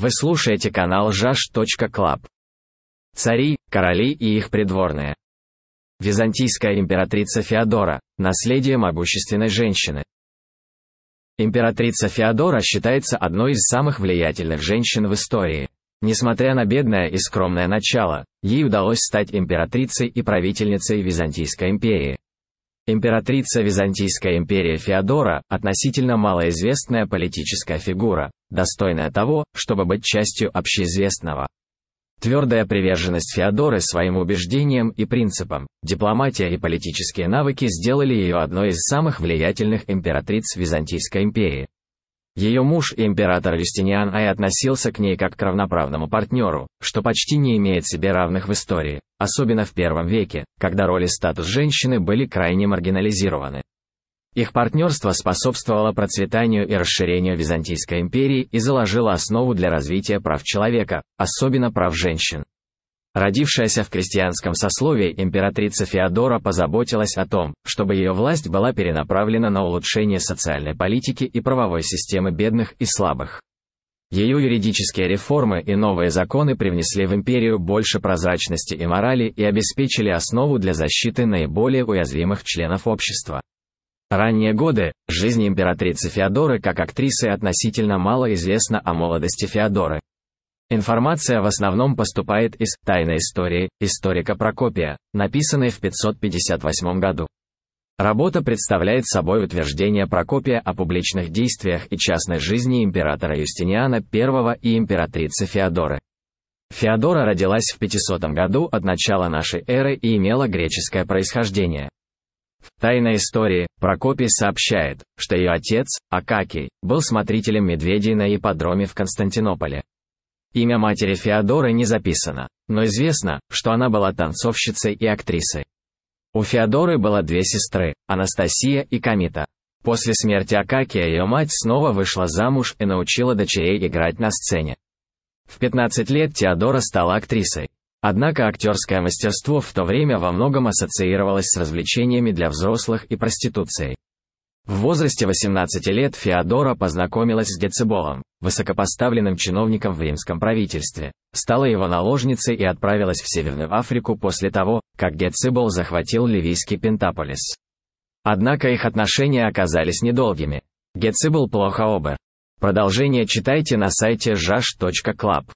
Вы слушаете канал ЖАШ.Клаб. Цари, короли и их придворные. Византийская императрица Феодора, наследие могущественной женщины. Императрица Феодора считается одной из самых влиятельных женщин в истории. Несмотря на бедное и скромное начало, ей удалось стать императрицей и правительницей Византийской империи. Императрица Византийской империи Феодора – относительно малоизвестная политическая фигура, достойная того, чтобы быть частью общеизвестного. Твердая приверженность Феодоры своим убеждениям и принципам, дипломатия и политические навыки сделали ее одной из самых влиятельных императриц Византийской империи. Ее муж, император Юстиниан Ай, относился к ней как к равноправному партнеру, что почти не имеет себе равных в истории, особенно в первом веке, когда роли статус женщины были крайне маргинализированы. Их партнерство способствовало процветанию и расширению Византийской империи и заложило основу для развития прав человека, особенно прав женщин. Родившаяся в крестьянском сословии императрица Феодора позаботилась о том, чтобы ее власть была перенаправлена на улучшение социальной политики и правовой системы бедных и слабых. Ее юридические реформы и новые законы привнесли в империю больше прозрачности и морали и обеспечили основу для защиты наиболее уязвимых членов общества. Ранние годы жизни императрицы Феодоры как актрисы относительно мало известно о молодости Феодоры. Информация в основном поступает из «Тайной истории» историка Прокопия, написанной в 558 году. Работа представляет собой утверждение Прокопия о публичных действиях и частной жизни императора Юстиниана I и императрицы Феодоры. Феодора родилась в 500 году от начала нашей эры и имела греческое происхождение. В «Тайной истории» Прокопий сообщает, что ее отец, Акакий, был смотрителем медведей на ипподроме в Константинополе. Имя матери Феодоры не записано, но известно, что она была танцовщицей и актрисой. У Феодоры было две сестры, Анастасия и Камита. После смерти Акакия ее мать снова вышла замуж и научила дочерей играть на сцене. В 15 лет Теодора стала актрисой. Однако актерское мастерство в то время во многом ассоциировалось с развлечениями для взрослых и проституцией. В возрасте 18 лет Феодора познакомилась с Дециболом, высокопоставленным чиновником в римском правительстве, стала его наложницей и отправилась в Северную Африку после того, как Децибол захватил ливийский Пентаполис. Однако их отношения оказались недолгими. Децибол плохо обер. Продолжение читайте на сайте jash.club.